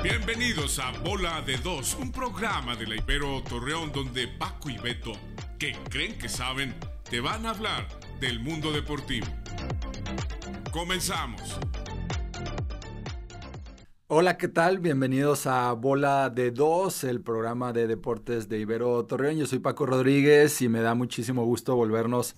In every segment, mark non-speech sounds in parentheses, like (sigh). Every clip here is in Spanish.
Bienvenidos a Bola de Dos, un programa de la Ibero Torreón donde Paco y Beto, que creen que saben, te van a hablar del mundo deportivo. Comenzamos. Hola, ¿qué tal? Bienvenidos a Bola de Dos, el programa de deportes de Ibero Torreón. Yo soy Paco Rodríguez y me da muchísimo gusto volvernos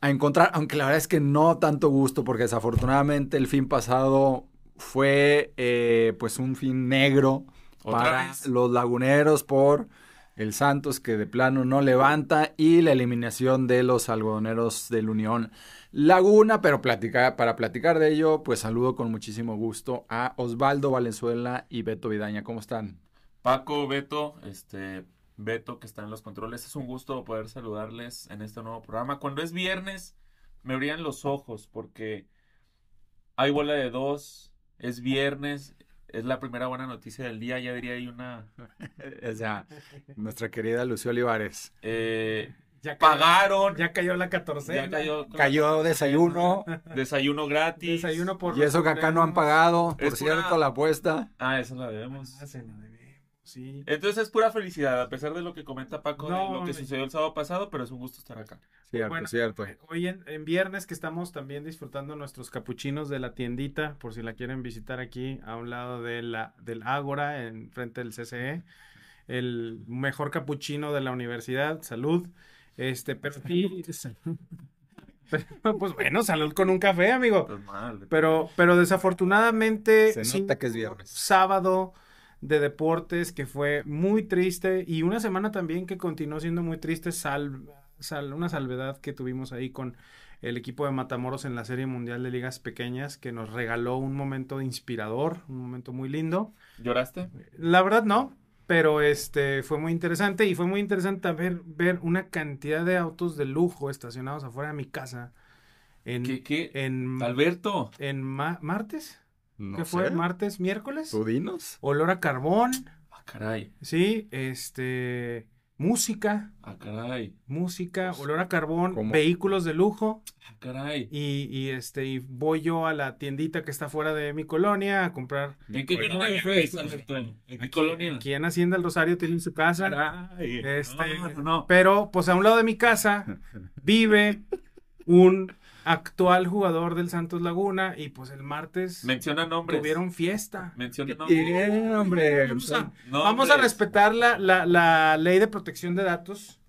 a encontrar, aunque la verdad es que no tanto gusto, porque desafortunadamente el fin pasado fue eh, pues un fin negro para los laguneros por el Santos que de plano no levanta y la eliminación de los algodoneros del Unión Laguna, pero para platicar de ello, pues saludo con muchísimo gusto a Osvaldo Valenzuela y Beto Vidaña. ¿Cómo están? Paco, Beto, este, Beto que está en los controles, es un gusto poder saludarles en este nuevo programa. Cuando es viernes, me abrían los ojos porque hay bola de dos, es viernes, es la primera buena noticia del día, ya diría ahí una... (laughs) o sea, nuestra querida Lucía Olivares. Eh, pagaron. Ya cayó la catorce, cayó, desayuno. Desayuno gratis. Desayuno por... Y eso que acá no han pagado, por cierto, la apuesta. Ah, eso la debemos. Ah, la debemos. Entonces es pura felicidad, a pesar de lo que comenta Paco, de lo que eh. sucedió el sábado pasado, pero es un gusto estar acá. Cierto, cierto. Hoy en, viernes que estamos también disfrutando nuestros capuchinos de la tiendita, por si la quieren visitar aquí, a un lado de la, del Ágora, en frente del CCE, el mejor capuchino de la universidad, salud. Este, pero (laughs) pues bueno, salud con un café, amigo. Pues pero, pero desafortunadamente. Se nota que es viernes. Sábado de deportes que fue muy triste y una semana también que continuó siendo muy triste, sal, una salvedad que tuvimos ahí con el equipo de Matamoros en la Serie Mundial de Ligas Pequeñas que nos regaló un momento inspirador, un momento muy lindo. ¿Lloraste? La verdad no, pero este fue muy interesante y fue muy interesante ver, ver una cantidad de autos de lujo estacionados afuera de mi casa. En, ¿Qué, en Alberto. En martes. ¿Qué fue? ¿Martes, miércoles? ¿Odinos? Olor a carbón. Ah, caray. Sí, este. Música. Ah, caray. Música, pues, olor a carbón, vehículos de lujo. Ah, caray. Y, este, y voy yo a la tiendita que está fuera de mi colonia a comprar. ¿En qué colonia fue colonia? Aquí en Hacienda del Rosario tiene su casa. Caray. Este, Pero, pues a un lado de mi casa vive un actual jugador del Santos Laguna y pues el martes tuvieron fiesta menciona nombre Vamos, a, respetar la, ley de protección de datos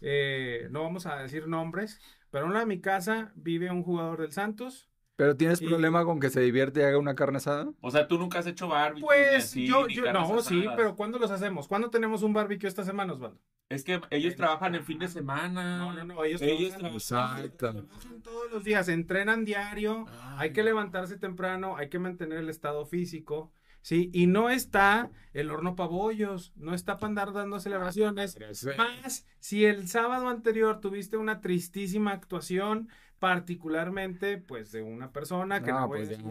eh, no vamos a decir nombres pero en la de mi casa vive un jugador del Santos ¿Pero tienes problema con que se divierte y haga una carne asada? O sea, ¿tú nunca has hecho barbecue? Pues yo, yo no, sí, pero ¿cuándo los hacemos? ¿Cuándo tenemos un barbecue esta semana, Osvaldo? Es que ellos eh, trabajan el fin de semana. No, no, no. Ellos, trabajan, todos los días, entrenan diario. hay que levantarse temprano, hay que mantener el estado físico. Sí, y no está el horno pabollos, no está para andar dando celebraciones. Más si el sábado anterior tuviste una tristísima actuación, particularmente, pues, de una persona que no, no pues, voy a decir,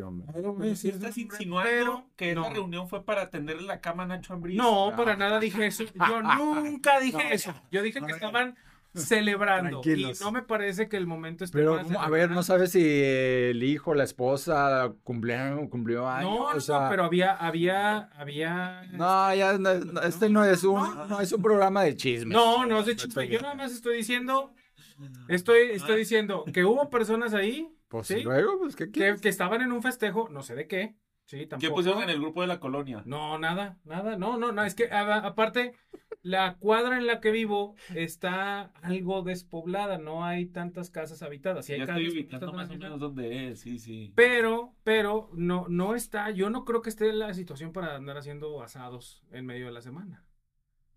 no hombre. No voy ¿Estás insinuando que esta esa reunión fue para tenerle la cama a Nacho Ambriz? No, para nada dije eso. Yo (laughs) nunca dije eso. Yo dije que estaban celebrando. Tranquilos. Y no me parece que el momento es. Pero, a ver, no sabes si el hijo, la esposa cumplieron, cumplió algo? No, no, pero había, había, había. No, este, ya, este no es un, no es un programa de chismes. No, no es de chismes. Yo nada más estoy diciendo Estoy, ah. estoy diciendo que hubo personas ahí. Pues, pues, que, estaban en un festejo, no sé de qué. Sí, ¿Qué pusieron en el grupo de la colonia? No, nada, nada, no, no, no, es que aparte, la cuadra en la que vivo está algo despoblada, no hay tantas casas habitadas. Sí, hay ya casas, estoy más o menos dónde es, sí, sí. Pero, pero, no, no está, yo no creo que esté la situación para andar haciendo asados en medio de la semana,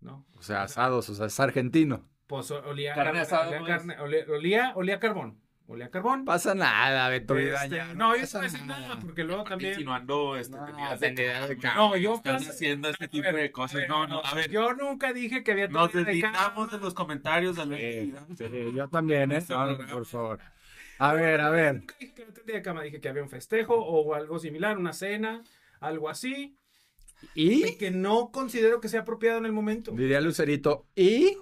¿no? O sea, asados, o sea, es argentino pues olía carne, olía, pues. carne olía, olía, carbón. Olía carbón. Pasa nada, Beto. Este, ya, no, eso no nada, porque luego también. Insinuando, este, no, tenías de, No, yo. haciendo este tipo de cosas. no, no, a ver. Yo nunca dije que había. Nos dedicamos en los comentarios. De la yo también, ¿eh? (laughs) por favor. A ver, a ver. Nunca dije que no cama. Dije que había un festejo o algo similar, una cena, algo así. ¿Y? Que no considero que sea apropiado en el momento. Diría Lucerito, ¿y?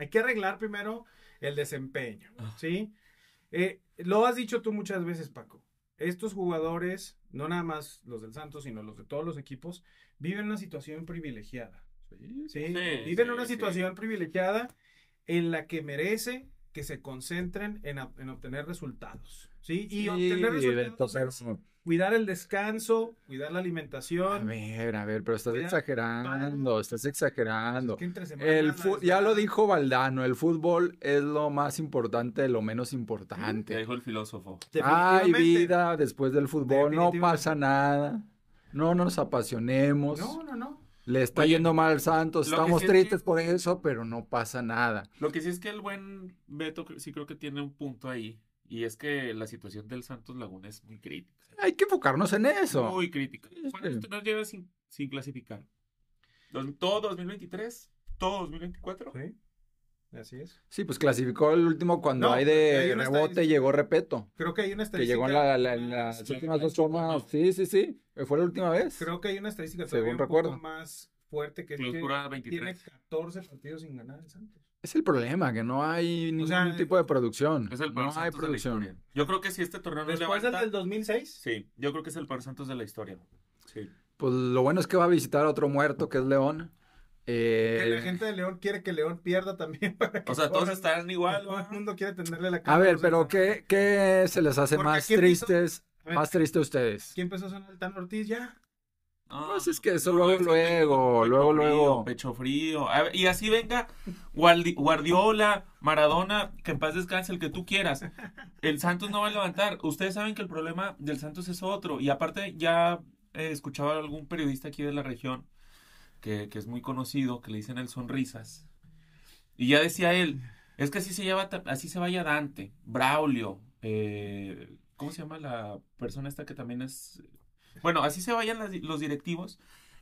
Hay que arreglar primero el desempeño, ah. ¿sí? Eh, lo has dicho tú muchas veces, Paco. Estos jugadores, no nada más los del Santos, sino los de todos los equipos, viven una situación privilegiada. Sí, viven una situación privilegiada en la que merece que se concentren en, obtener resultados. ¿sí? Y obtener resultados cuidar el descanso, cuidar la alimentación. A ver, a ver, pero estás exagerando, estás exagerando. el ya lo dijo Valdano, el fútbol es lo más importante lo menos importante. Ya dijo el filósofo. Hay vida después del fútbol, no pasa nada. No nos apasionemos. No, no, no. Le está yendo mal al Santos, estamos tristes por eso, pero no pasa nada. Lo que sí es que el buen Beto sí creo que tiene un punto ahí, y es que la situación del Santos Laguna es muy crítica hay que enfocarnos en eso. Muy crítica. ¿Cuánto nos lleva sin, clasificar? ¿Todo 2023? ¿Todo 2024? Sí. Así es. Sí, pues clasificó el último cuando hay de rebote rebote, llegó Repeto. Creo que hay una estadística. Que llegó en, las últimas dos formas. Sí, sí, sí. Fue la última vez. Creo que hay una estadística Según un recuerdo. más fuerte que, es tiene 14 partidos sin ganar el Santos. Es el problema, que no hay ningún tipo de producción. no hay producción. Yo creo que si este torneo no Después levanta, del 2006? Sí, yo creo que es el par Santos de la historia. Sí. Pues lo bueno es que va a visitar a otro muerto, que es León. Eh, que la gente de León quiere que León pierda también. (laughs) Para o sea, todos están igual. Todo el mundo quiere tenerle la cara. A ver, pero ¿qué, ¿qué, se les hace más tristes? más triste a ustedes. ¿Quién empezó a el Tan Ortiz ya? No, ah, pues es que eso luego, luego, luego, luego. Pecho frío. y así venga Guardiola, Maradona, que en paz descanse, el que tú quieras. El Santos no va a levantar. Ustedes saben que el problema del Santos es otro. Y aparte, ya he eh, escuchaba a algún periodista aquí de la región, que, es muy conocido, que le dicen el Sonrisas. Y ya decía él, es que así se, lleva, así se vaya Dante, Braulio, eh, ¿cómo se llama la persona esta que también es bueno, así se vayan los directivos.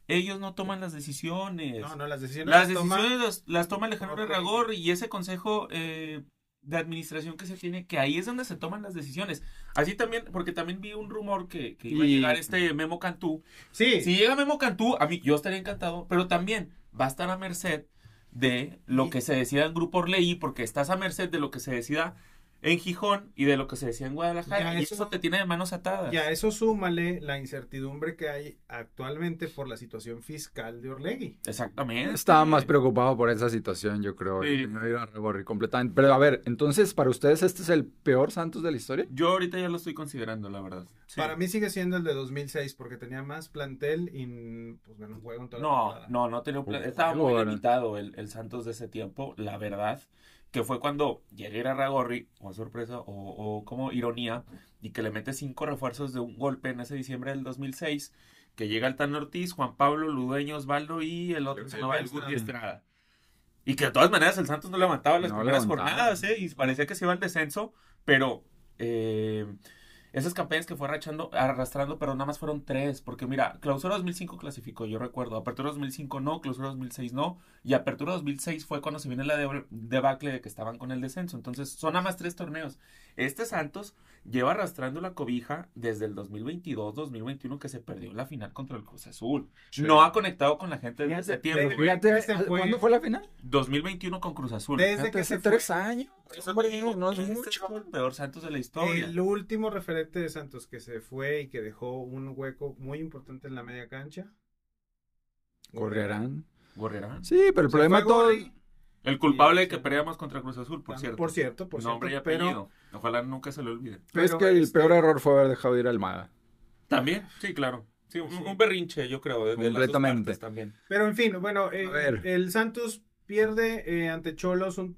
Ellos no toman las decisiones. No, no, las decisiones las, decisiones toma, las, Alejandro Ragor y ese consejo eh, de administración que se tiene, que ahí es donde se toman las decisiones. Así también, porque también vi un rumor que, iba a llegar este Memo Cantú. Sí. Si llega Memo Cantú, a mí yo estaría encantado, pero también va a estar a merced de lo que se decida en Grupo Orleí, porque estás a merced de lo que se decida en Gijón y de lo que se decía en Guadalajara. y eso, te tiene de manos atadas. Ya, eso súmale la incertidumbre que hay actualmente por la situación fiscal de Orlegui. Exactamente. Estaba más preocupado por esa situación, yo creo. Sí. me iba a reborrir completamente. Pero a ver, entonces, ¿para ustedes este es el peor Santos de la historia? Yo ahorita ya lo estoy considerando, la verdad. Para mí sigue siendo el de 2006 porque tenía más plantel y pues menos juego en toda no, No, no, no tenía plantel. Estaba muy limitado el Santos de ese tiempo, la verdad que fue cuando llega ragorri o sorpresa, o, como ironía, y que le mete cinco refuerzos de un golpe en ese diciembre del 2006, que llega tan Ortiz, Juan Pablo, Ludeño, Osvaldo y el otro, se el Estrada. Y que de todas maneras el Santos no levantaba las primeras jornadas, ¿eh? y parecía que se iba al descenso, pero... Eh, esas campañas que fue arrastrando, pero nada más fueron tres, porque mira, clausura 2005 clasificó, yo recuerdo, apertura 2005 no, clausura 2006 no, y apertura 2006 fue cuando se viene la debacle de que estaban con el descenso, entonces son nada más tres torneos. Este Santos lleva arrastrando la cobija desde el 2022-2021 que se perdió la final contra el Cruz Azul. No ha conectado con la gente desde fíjate, septiembre. ¿Cuándo fue la final? 2021 con Cruz Azul. Desde que hace tres años. Este es mucho. peor Santos de la historia. El último referente de Santos que se fue y que dejó un hueco muy importante en la media cancha. Gorrearán. Gorriarán. Sí, pero el problema problema todo. El culpable de que este, peleamos contra Cruz Azul, por cierto. Por cierto, por cierto. y ya Ojalá nunca se lo olvide. es que el este peor error fue haber dejado ir a Almada. También, sí, claro. Sí, un, berrinche, yo creo. de también. Pero en fin, bueno, eh, el Santos pierde eh, ante Cholos. Un,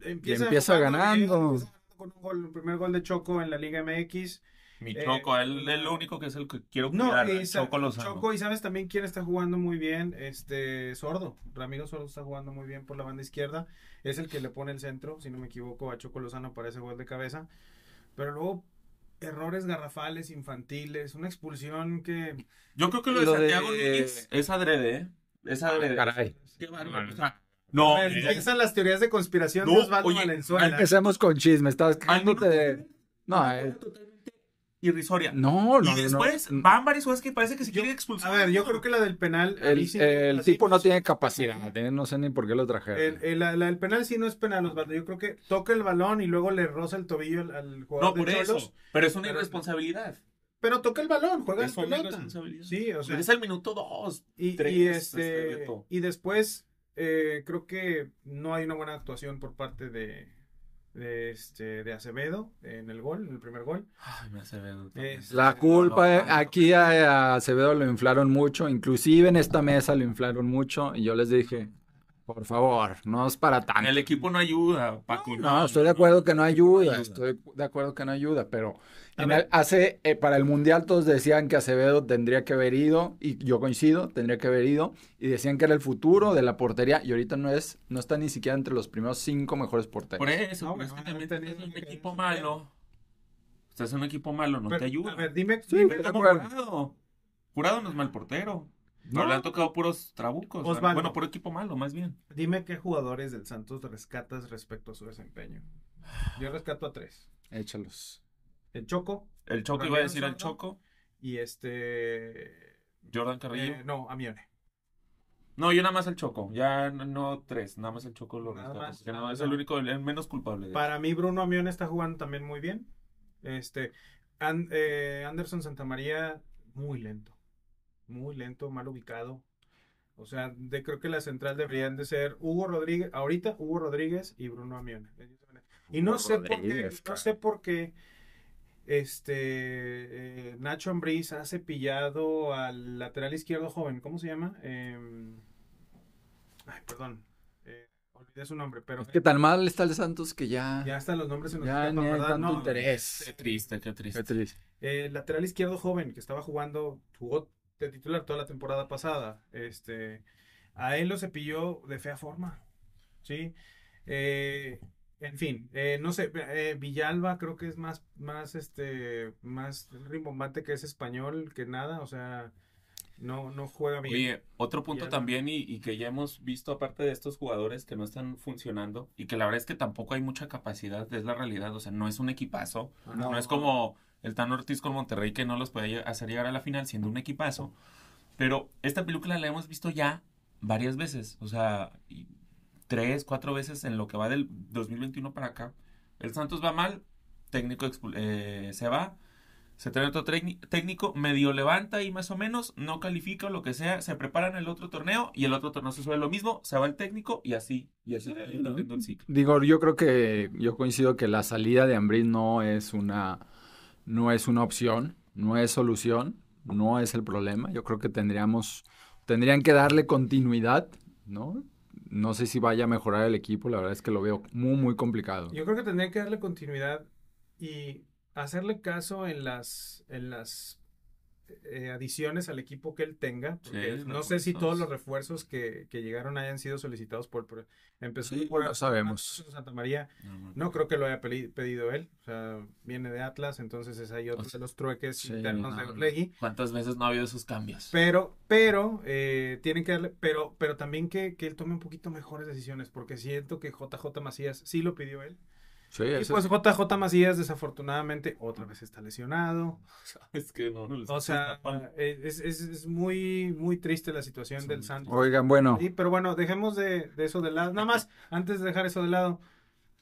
empieza, empieza ganando. Con primer gol de Choco en la Liga MX. Mi eh, Choco, él es el único que es el que quiero cuidar. Choco Lozano. Choco, y sabes también quién está jugando muy bien, este Sordo. Ramiro Sordo está jugando muy bien por la banda izquierda. Es el que le pone el centro, si no me equivoco, a Choco Lozano para ese gol de cabeza. Pero luego errores garrafales, infantiles, una expulsión que... Yo creo que lo de Santiago eh, Es, adrede, ¿eh? Es ah, adrede. caray. Qué bárbaro. Eh, las teorías de conspiración no, de Osvaldo oye, con chisme. Estás No, eh irrisoria. No, no. Y después no. Mm. van varias que parece que se quiere expulsar. A ver, yo creo que la del penal. El, tipo no pues, tiene capacidad, ¿eh? no sé ni por qué lo trajeron. El, la, del penal sí no es penal, Osvaldo. Yo creo que toca el balón y luego le roza el tobillo al, jugador. No, por eso. pero es una irresponsabilidad. Pero toca el balón, juega es pelota. Sí, o sea. Pues es el minuto dos. Y, y, este, este y después eh, creo que no hay una buena actuación por parte de de, este, de Acevedo en el gol, en el primer gol. Ay, me Acevedo. Este, la culpa, eh, aquí a, Acevedo lo inflaron mucho, inclusive en esta mesa lo inflaron mucho y yo les dije, por favor, no es para tanto. El equipo no ayuda, Paco. No, estoy de acuerdo que no ayuda, Estoy de acuerdo que no ayuda, pero hace, eh, para el Mundial todos decían que Acevedo tendría que haber ido, y yo coincido, tendría que haber ido, y decían que era el futuro de la portería, y ahorita no es, no está ni siquiera entre los primeros cinco mejores porteros. Por eso, es pues, que también tenés un equipo malo. Estás en un equipo malo, no te ayuda. A ver, dime, sí, dime, Curado Jurado no es mal portero. No, le han tocado puros trabucos. bueno, por equipo malo, más bien. Dime qué jugadores del Santos rescatas respecto a su desempeño. Yo rescato a tres. Échalos. El Choco. El Choco, iba a decir el Choco. Y este. Jordan Carrillo. Eh, no, Amione. No, yo nada más el Choco, ya no, tres, nada más el Choco lo es el único, menos culpable. Para mí Bruno Amione está jugando también muy bien. Este, eh, Anderson Santamaría muy lento muy lento, mal ubicado. O sea, creo que la central deberían de ser Hugo Rodríguez, ahorita Hugo Rodríguez y Bruno Amione. Y no sé por qué, no sé por qué este eh, Nacho Ambriz ha cepillado al lateral izquierdo joven, ¿cómo se llama? Em, ay, perdón. Eh, olvidé su nombre, pero. Es que tan mal está el Santos que ya. Ya están los nombres en los ya, no interés. Qué triste, qué triste. Qué eh, lateral izquierdo joven que estaba jugando, jugó de titular toda la temporada pasada. Este, a él lo cepilló de fea forma. Sí. Eh, en fin, eh, no sé, eh, Villalba creo que es más, más, este, más rimbombante que es español que nada, o sea, no, no juega bien. Oye, otro punto también y, que ya hemos visto aparte de estos jugadores que no están funcionando y que la verdad es que tampoco hay mucha capacidad, es la realidad, o sea, no es un equipazo, no es como el Tan Ortiz con Monterrey que no los puede hacer llegar a la final siendo un equipazo. Pero esta película la hemos visto ya varias veces, o sea, tres, cuatro veces en lo que va del 2021 para acá. El Santos va mal, técnico eh, se va, se trae otro técnico, medio levanta y más o menos, no califica o lo que sea, se preparan el otro torneo y el otro torneo se suele lo mismo, se va el técnico y así, y Digo, yo creo que yo coincido que la salida de Ambrí no es una no es una opción, no es solución, no es el problema. Yo creo que tendríamos, tendrían que darle continuidad, ¿no? No sé si vaya a mejorar el equipo, la verdad es que lo veo muy, muy complicado. Yo creo que tendrían que darle continuidad y hacerle caso en las, en las eh, adiciones al equipo que él tenga. no sé si todos los refuerzos que, llegaron hayan sido solicitados por... por empezó por Santa María. No, creo que lo haya pedido él. viene de Atlas, entonces es ahí otro de los trueques internos de ¿Cuántas veces no ha habido esos cambios? Pero, pero, eh, tienen que darle... Pero, pero también que, que él tome un poquito mejores decisiones, porque siento que JJ Macías sí lo pidió él y pues JJ Macías, desafortunadamente, otra vez está lesionado. Eh, es que no, O sea, es, muy, muy triste la situación del Santos. Oigan, bueno. Sí, pero bueno, dejemos de, de, eso de lado. Nada más, (laughs) antes de dejar eso de lado,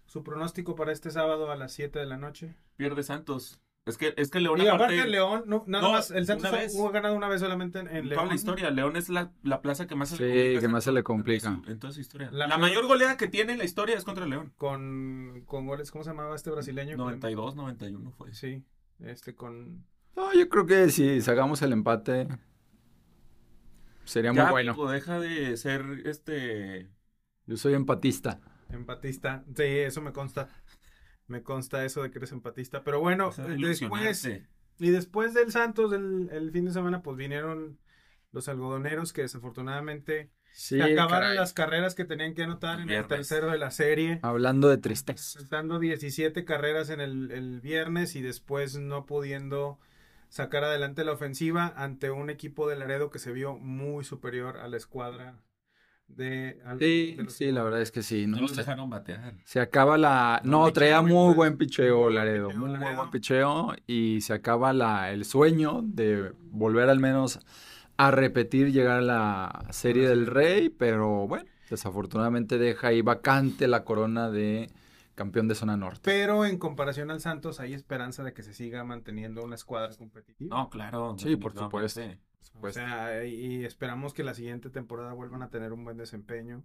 su pronóstico para este sábado a las 7 de la noche. Pierde Santos. Es que, es que León. Y aparte, León, no, nada más, el Santos hubo ganado una vez solamente en, León. Toda la historia, León es la, plaza que más se le complica. que más se le complica. En, toda su historia. La, mayor goleada que tiene en la historia es contra León. Con, con goles, ¿cómo se llamaba este brasileño? 92, 91 fue. Sí, este con. No, yo creo que si sacamos el empate. Sería muy bueno. deja de ser este. Yo soy empatista. Empatista, sí, eso me consta. Me consta eso de que eres empatista. Pero bueno, eh, después. Y después del Santos, el, fin de semana, pues vinieron los algodoneros que desafortunadamente acabaron las carreras que tenían que anotar en el tercero de la serie. Hablando de tristeza. dando 17 carreras en el, el viernes y después no pudiendo sacar adelante la ofensiva ante un equipo de Laredo que se vio muy superior a la escuadra de, sí, la verdad es que sí. No, dejaron batear. Se acaba la. No, traía muy, buen picheo Laredo. muy buen picheo. Y se acaba la, el sueño de volver al menos a repetir llegar a la serie del Rey. Pero bueno, desafortunadamente deja ahí vacante la corona de campeón de zona norte. Pero en comparación al Santos, hay esperanza de que se siga manteniendo una escuadra competitiva. No, claro. Sí, por supuesto. Pues, y esperamos que la siguiente temporada vuelvan a tener un buen desempeño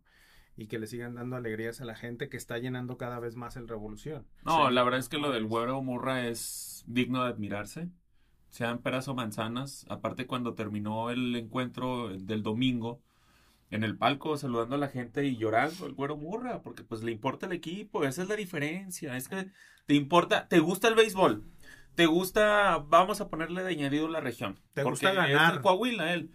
y que le sigan dando alegrías a la gente que está llenando cada vez más el Revolución. No, la verdad es que lo del Güero Murra es digno de admirarse. Sean peras o manzanas. Aparte, cuando terminó el encuentro del domingo, en el palco saludando a la gente y llorando el güero murra, porque pues le importa el equipo, esa es la diferencia, es que te importa, te gusta el béisbol, ¿Te gusta, vamos a ponerle de añadido la región? ¿Te gusta ganar? Coahuila, él.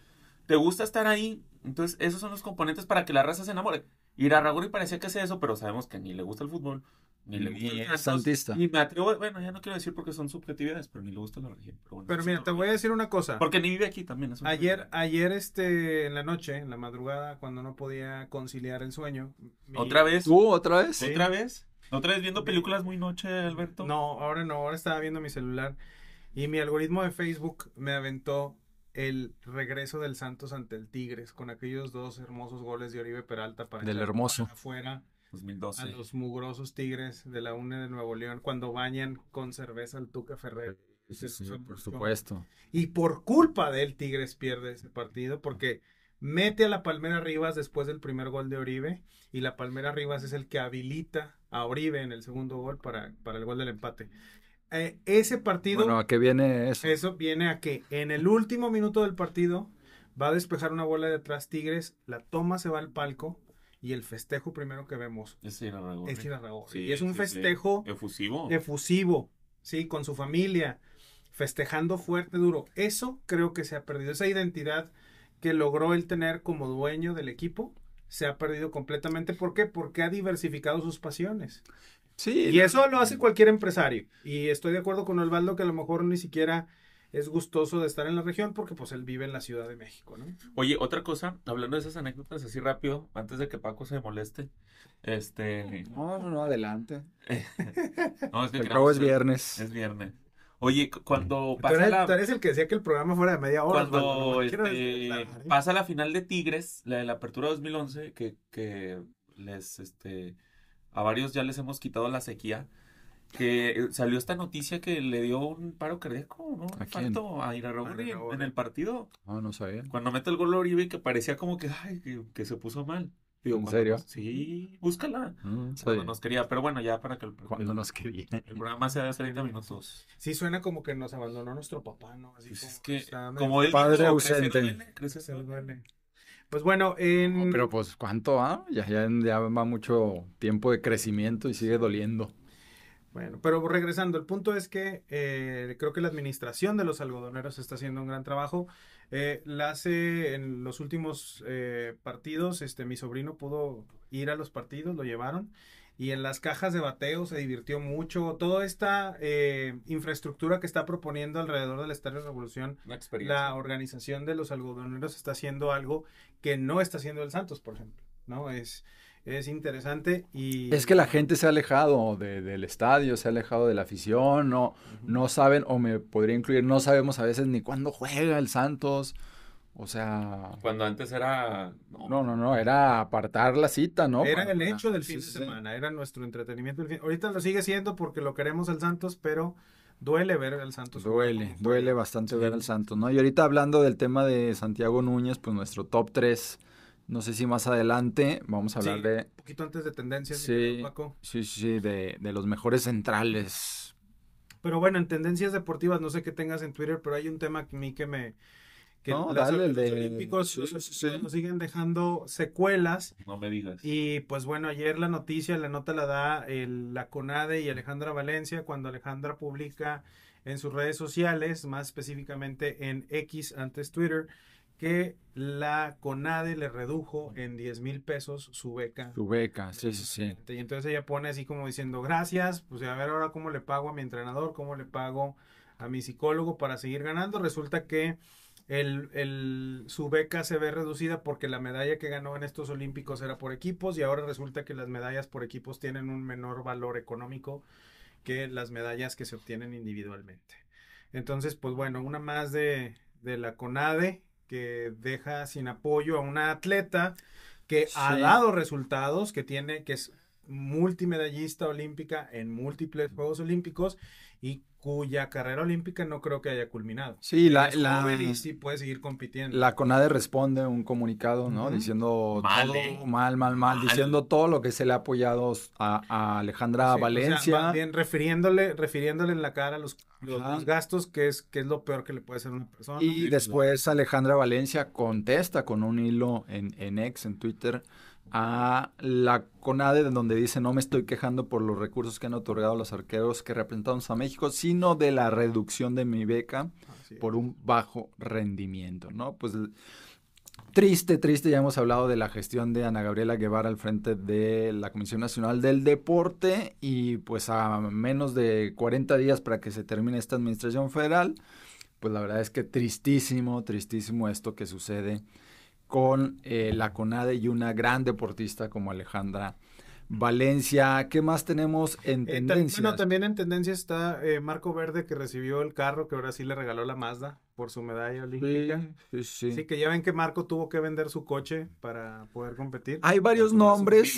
¿Te gusta estar ahí? Entonces, esos son los componentes para que la raza se enamore. Y Raguri parecía que es eso, pero sabemos que ni le gusta el fútbol, ni le gusta el santista. me atrevo, bueno, ya no quiero decir porque son subjetividades, pero ni le gusta la región. Pero, mira, te voy a decir una cosa. Porque ni vive aquí también. ayer, ayer este, en la noche, en la madrugada, cuando no podía conciliar el sueño. otra vez? Uh, ¿Otra vez otra vez ¿No traes viendo películas muy noche, Alberto? No, ahora no, ahora estaba viendo mi celular y mi algoritmo de Facebook me aventó el regreso del Santos ante el Tigres con aquellos dos hermosos goles de Oribe Peralta para del hermoso afuera a los mugrosos Tigres de la UNE de Nuevo León cuando bañan con cerveza al Tuca Ferrer. por supuesto. Y por culpa de él Tigres pierde ese partido porque mete a la Palmera Rivas después del primer gol de Oribe y la Palmera Rivas es el que habilita a Oribe en el segundo gol para, para el gol del empate. Eh, ese partido. Bueno, ¿a qué viene eso? Eso viene a que en el último minuto del partido va a despejar una bola de atrás Tigres, la toma se va al palco y el festejo primero que vemos es Irarragorri. Es el y es un festejo efusivo. Efusivo, sí, con su familia, festejando fuerte, duro. Eso creo que se ha perdido, esa identidad que logró él tener como dueño del equipo se ha perdido completamente. ¿Por qué? Porque ha diversificado sus pasiones. Sí. Y eso lo hace mm. cualquier empresario. Y estoy de acuerdo con Osvaldo que a lo mejor ni siquiera es gustoso de estar en la región porque pues él vive en la Ciudad de México, ¿no? Oye, otra cosa, hablando de esas anécdotas así rápido, antes de que Paco se moleste, este... No, no, adelante. (laughs) no, es que es viernes. Es viernes. Oye, cuando pasa el que decía que el programa fuera de media hora. Cuando, este, ¿eh? pasa la final de Tigres, la de la apertura 2011, que, que les, este, a varios ya les hemos quitado la sequía, que eh, salió esta noticia que le dio un paro cardíaco, ¿no? ¿A ah, en, el partido. Ah, no, no sabía. Cuando mete el gol Oribe que parecía como que, que se puso mal. Digo, ¿En serio? sí, búscala. Mm, cuando nos quería, pero bueno, ya para que el, nos quería. el programa sea de 30 minutos. Sí, suena como que nos abandonó nuestro papá, ¿no? Así pues como, es que, como el padre ausente. Duele, se duele. Pues bueno, en... pero pues, ¿cuánto va? Ah? Ya, ya, ya va mucho tiempo de crecimiento y sigue doliendo. Bueno, pero regresando, el punto es que eh, creo que la administración de los algodoneros está haciendo un gran trabajo. Eh, la hace en los últimos eh, partidos, este, mi sobrino pudo ir a los partidos, lo llevaron y en las cajas de bateo se divirtió mucho. Toda esta eh, infraestructura que está proponiendo alrededor del Estadio Revolución, la organización de los algodoneros está haciendo algo que no está haciendo el Santos, por ejemplo, ¿no? Es es interesante y... Es que la gente se ha alejado del estadio, se ha alejado de la afición, no, no saben, o me podría incluir, no sabemos a veces ni cuándo juega el Santos. O sea. Cuando antes era. No, no, no, era apartar la cita, ¿no? Era el hecho del fin de semana, era nuestro entretenimiento. Del fin. Ahorita lo sigue siendo porque lo queremos el Santos, pero duele ver al Santos. Duele, duele bastante ver al Santos, ¿no? Y ahorita hablando del tema de Santiago Núñez, pues nuestro top 3 no sé si más adelante vamos a hablar de. Un poquito antes de tendencias. Paco. sí, sí, de, de los mejores centrales. Pero bueno, en tendencias deportivas, no sé qué tengas en Twitter, pero hay un tema que a mí que me. no, dale, los, de... olímpicos nos siguen dejando secuelas. No me digas. Y pues bueno, ayer la noticia, la nota la da la CONADE y Alejandra Valencia cuando Alejandra publica en sus redes sociales, más específicamente en X, antes Twitter, que la CONADE le redujo en 10 mil pesos su beca. Su beca, sí, sí, sí. Este, y entonces ella pone así como diciendo, gracias, pues a ver ahora cómo le pago a mi entrenador, cómo le pago a mi psicólogo para seguir ganando. Resulta que el, su beca se ve reducida porque la medalla que ganó en estos Olímpicos era por equipos y ahora resulta que las medallas por equipos tienen un menor valor económico que las medallas que se obtienen individualmente. Entonces, pues bueno, una más de la CONADE que deja sin apoyo a una atleta que ha dado resultados, que tiene, que es multimedallista olímpica en múltiples Juegos Olímpicos y cuya carrera olímpica no creo que haya culminado. Sí, la, la puede seguir compitiendo. La CONADE responde un comunicado, ¿no? Diciendo todo, ¿eh? mal, mal, mal, diciendo todo lo que se le ha apoyado a, Alejandra Valencia. bien refiriéndole, refiriéndole en la cara a los los, gastos, que es, que es lo peor que le puede hacer a una persona. Y después Alejandra Valencia contesta con un hilo en, en ex, en Twitter, a la CONADE, donde dice, no me estoy quejando por los recursos que han otorgado los arqueros que representamos a México, sino de la reducción de mi beca por un bajo rendimiento, ¿no? Pues Triste, triste, ya hemos hablado de la gestión de Ana Gabriela Guevara al frente de la Comisión Nacional del Deporte y pues a menos de 40 días para que se termine esta administración federal, pues la verdad es que tristísimo, tristísimo esto que sucede con eh, la CONADE y una gran deportista como Alejandra Valencia. ¿Qué más tenemos en eh, tendencia? bueno, también en tendencia está eh, Marco Verde que recibió el carro que ahora sí le regaló la Mazda por su medalla olímpica. Sí, sí, sí, que ya ven que Marco tuvo que vender su coche para poder competir. Hay varios nombres.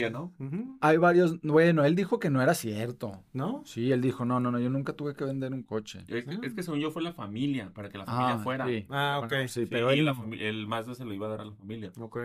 Hay varios. Bueno, él dijo que no era cierto. ¿No? Sí, él dijo, no, no, no, yo nunca tuve que vender un coche. Es, que ah. según yo fue la familia, para que la familia ah, fuera. Ah, ok. sí, pero él... más se lo iba a dar a la familia. Ok.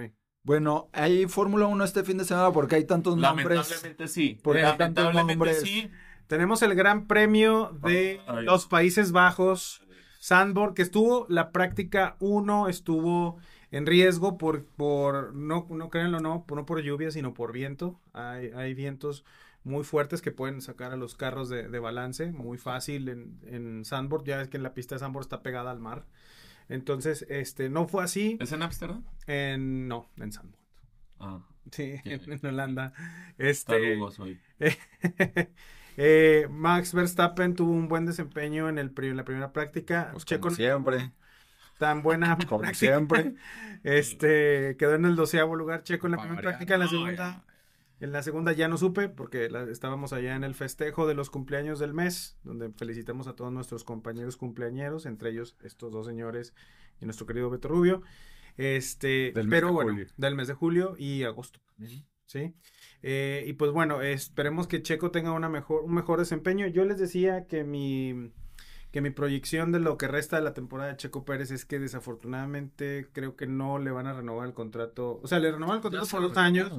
Bueno, hay Fórmula 1 este fin de semana porque hay tantos Lamentablemente nombres. Sí. Porque hay tantos nombres. sí. Tenemos el Gran Premio de los Países Bajos Sandboard, que estuvo la práctica 1, estuvo en riesgo por, por no, no créanlo, no, por, no por lluvia, sino por viento. Hay, hay vientos muy fuertes que pueden sacar a los carros de, balance, muy fácil en, en Ya es que en la pista de Sandboard está pegada al mar. Entonces, este, no fue así. ¿Es en Ámsterdam? En, no, en Sandboard. Ah. Sí, (laughs) en, Holanda. Este, (laughs) Eh, Max Verstappen tuvo un buen desempeño en, el, en la primera práctica. Pues Checo, siempre. Tan buena (laughs) como siempre. Este quedó en el doceavo lugar Checo en la primera práctica, en la segunda. en la segunda ya no supe porque estábamos allá en el festejo de los cumpleaños del mes, donde felicitamos a todos nuestros compañeros cumpleañeros, entre ellos estos dos señores y nuestro querido Beto Rubio. Este, del pero de bueno, julio. del mes de julio y agosto. ¿sí? Eh, y pues bueno, esperemos que Checo tenga una mejor, un mejor desempeño. Yo les decía que mi, que mi proyección de lo que resta de la temporada de Checo Pérez es que desafortunadamente creo que no le van a renovar el contrato, o sea, le renovaron el contrato por dos años,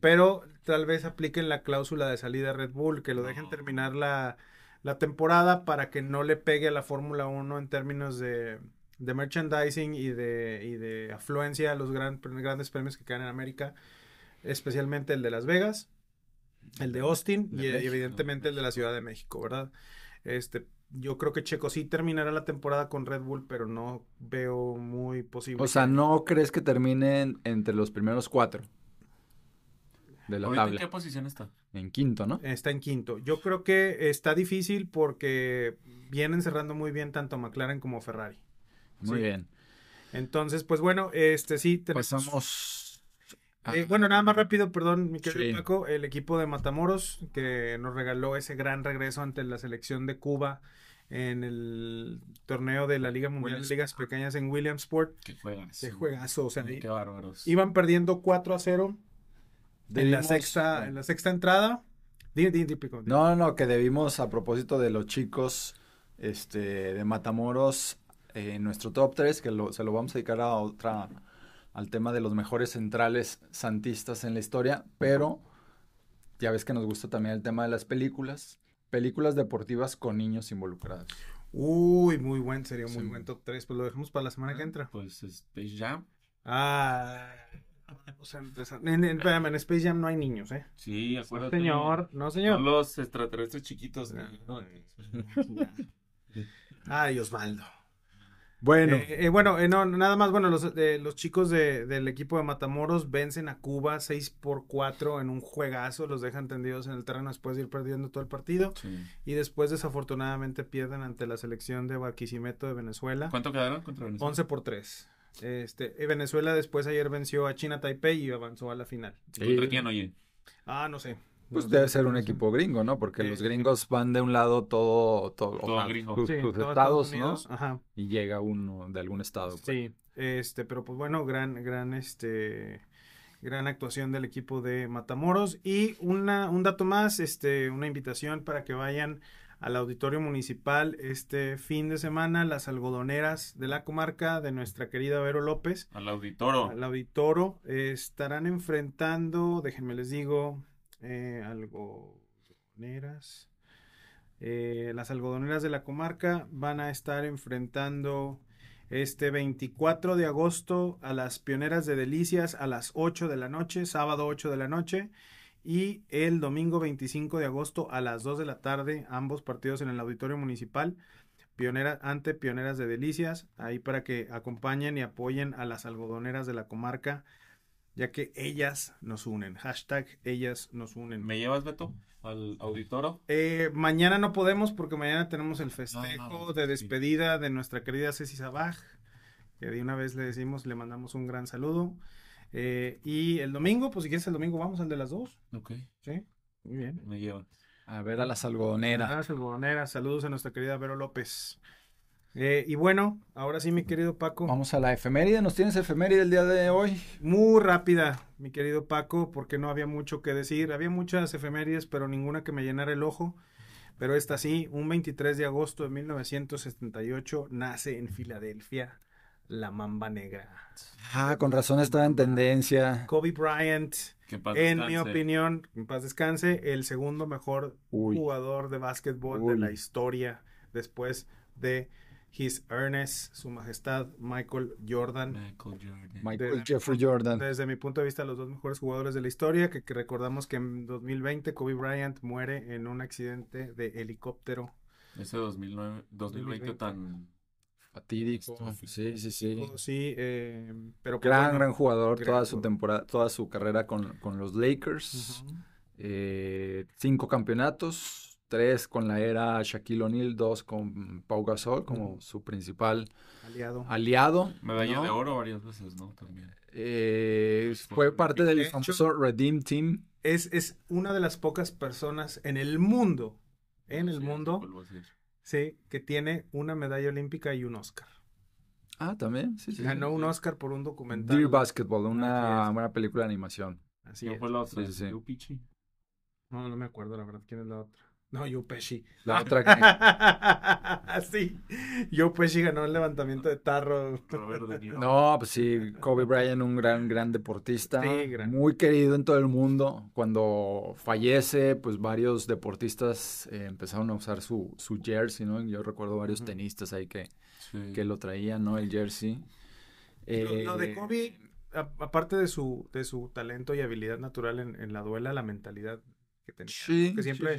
pero tal vez apliquen la cláusula de salida Red Bull, que lo dejen terminar la, temporada para que no le pegue a la Fórmula 1 en términos de, de merchandising y de, y de afluencia a los gran, grandes premios que caen en América especialmente el de Las Vegas, el de Austin y evidentemente el de la Ciudad de México, ¿verdad? Este, yo creo que Checo sí terminará la temporada con Red Bull, pero no veo muy posible. O sea, ¿no crees que terminen entre los primeros cuatro? De la tabla. ¿En qué posición está? En quinto, ¿no? Está en quinto. Yo creo que está difícil porque vienen cerrando muy bien tanto McLaren como Ferrari. Muy bien. Entonces, pues bueno, este sí. Tenemos... Pasamos Ah. Eh, bueno, nada más rápido, perdón, mi querido Paco, el equipo de Matamoros que nos regaló ese gran regreso ante la selección de Cuba en el torneo de la Liga Mundial de Ligas Pequeñas en Williamsport. Qué juegazo. juegazo, o sea, bárbaros. Iban perdiendo 4 a 0 en la sexta en la sexta entrada. No, no, que debimos a propósito de los chicos este de Matamoros eh, en nuestro top 3 que se lo vamos a dedicar a otra al tema de los mejores centrales santistas en la historia, pero ya ves que nos gusta también el tema de las películas, películas deportivas con niños involucrados. Uy, muy buen, sería muy buen top 3, pues lo dejamos para la semana que ah, entra. Pues este, Space Jam. Ah, o sea, en, en, Space Jam no hay niños, ¿eh? Sí, acuérdate. No, señor, no, señor. los extraterrestres chiquitos. Ah, (laughs) Ay, Osvaldo. Bueno, eh, eh, bueno, eh, no, nada más, bueno, los, los chicos de, del equipo de Matamoros vencen a Cuba 6 por 4 en un juegazo, los dejan tendidos en el terreno después de ir perdiendo todo el partido y después desafortunadamente pierden ante la selección de Barquisimeto de Venezuela. ¿Cuánto quedaron contra Venezuela? 11 por 3. Este, Venezuela después ayer venció a China Taipei y avanzó a la final. quién oye? Ah, no sé. Pues debe ser un equipo gringo, ¿no? Porque los gringos van de un lado todo, todo, estados, ¿no? Y llega uno de algún estado. Pues. Sí, este, pero pues bueno, gran, gran, este, gran actuación del equipo de Matamoros y una, un dato más, este, una invitación para que vayan al auditorio municipal este fin de semana las algodoneras de la comarca de nuestra querida Vero López. Al auditoro. Al auditoro estarán enfrentando, déjenme les digo, eh, algodoneras. Eh, las algodoneras de la comarca van a estar enfrentando este 24 de agosto a las Pioneras de Delicias a las 8 de la noche, sábado 8 de la noche, y el domingo 25 de agosto a las 2 de la tarde, ambos partidos en el Auditorio Municipal. Pioneras ante Pioneras de Delicias, ahí para que acompañen y apoyen a las algodoneras de la comarca ya que ellas nos unen. Hashtag ellas nos unen. ¿Me llevas, Beto, al auditorio? Eh, mañana no podemos porque mañana tenemos el festejo de despedida de nuestra querida Ceci Sabaj, que de una vez le decimos, le mandamos un gran saludo. Eh, y el domingo, pues si quieres el domingo vamos al de las dos. Ok. Sí, muy bien. Me llevan. A ver a la salgonera A Saludos a nuestra querida Vero López. Eh, y bueno, ahora sí, mi querido Paco. Vamos a la efeméride. ¿Nos tienes efeméride el día de hoy? Muy rápida, mi querido Paco, porque no había mucho que decir. Había muchas efemérides, pero ninguna que me llenara el ojo. Pero esta sí, un 23 de agosto de 1978 nace en Filadelfia la Mamba Negra. Ah, con razón estaba en tendencia. Kobe Bryant, en mi opinión, en paz descanse, el segundo mejor jugador de básquetbol de la historia después de His Ernest, Su Majestad, Michael Jordan. Michael, Jordan. Michael Jeffrey Jordan. Desde mi punto de vista, los dos mejores jugadores de la historia, que, recordamos que en 2020 Kobe Bryant muere en un accidente de helicóptero. Ese 2020, tan fatídico. Sí, sí, sí. sí eh, pero pues gran, gran jugador toda su temporada, toda su carrera con, los Lakers. Eh, cinco campeonatos tres con la era Shaquille O'Neal, dos con Pau Gasol como su principal aliado. aliado Medalla de oro varias veces, ¿no? También. Eh, pues, fue pues, parte del famoso Redeem Team. Es, es, una de las pocas personas en el mundo, en el mundo, sí, que tiene una medalla olímpica y un Oscar. Ah, también, Ganó un Oscar por un documental. Dear Basketball, una, buena película de animación. Así fue la otra? No, no me acuerdo la verdad quién es la otra. No, Joe Pesci. La ah. otra que... (laughs) sí. Joe Pesci ganó el levantamiento de tarro. no, pues sí. Kobe Bryant, un gran, gran deportista. Sí, gran. Muy querido en todo el mundo. Cuando fallece, pues varios deportistas eh, empezaron a usar su, su, jersey, ¿no? Yo recuerdo varios tenistas ahí que, que lo traían, ¿no? El jersey. lo, de eh, Kobe, aparte de su, de su talento y habilidad natural en la duela, la mentalidad que siempre,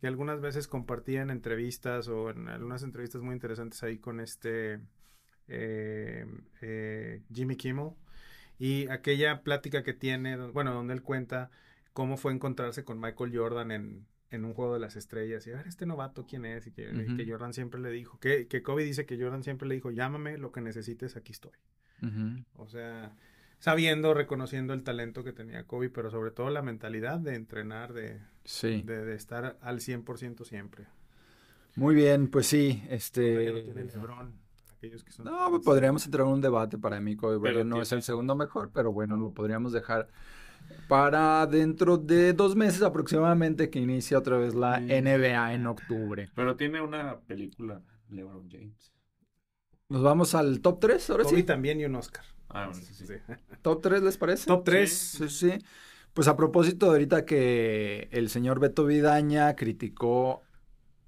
que algunas veces compartían entrevistas o en algunas entrevistas muy interesantes ahí con este eh, eh, Jimmy Kimmel. Y aquella plática que tiene, bueno, donde él cuenta cómo fue encontrarse con Michael Jordan en, en un juego de las estrellas. Y a ver, este novato, ¿quién es? Y que, Jordan siempre le dijo, que, Kobe dice que Jordan siempre le dijo, llámame, lo que necesites, aquí estoy. O sea, sabiendo, reconociendo el talento que tenía Kobe, pero sobre todo la mentalidad de entrenar, de, de, estar al 100% siempre. Muy bien, pues sí, este... No Que son no, pues, podríamos entrar en un debate para mí, Kobe no es el segundo mejor, pero bueno, lo podríamos dejar para dentro de dos meses aproximadamente que inicia otra vez la NBA en octubre. Pero tiene una película, LeBron James. Nos vamos al top 3 ahora Kobe sí. también y un Oscar. Ah, (laughs) ¿Top 3 les parece? Top 3. Sí, Pues a propósito de ahorita que el señor Beto Vidaña criticó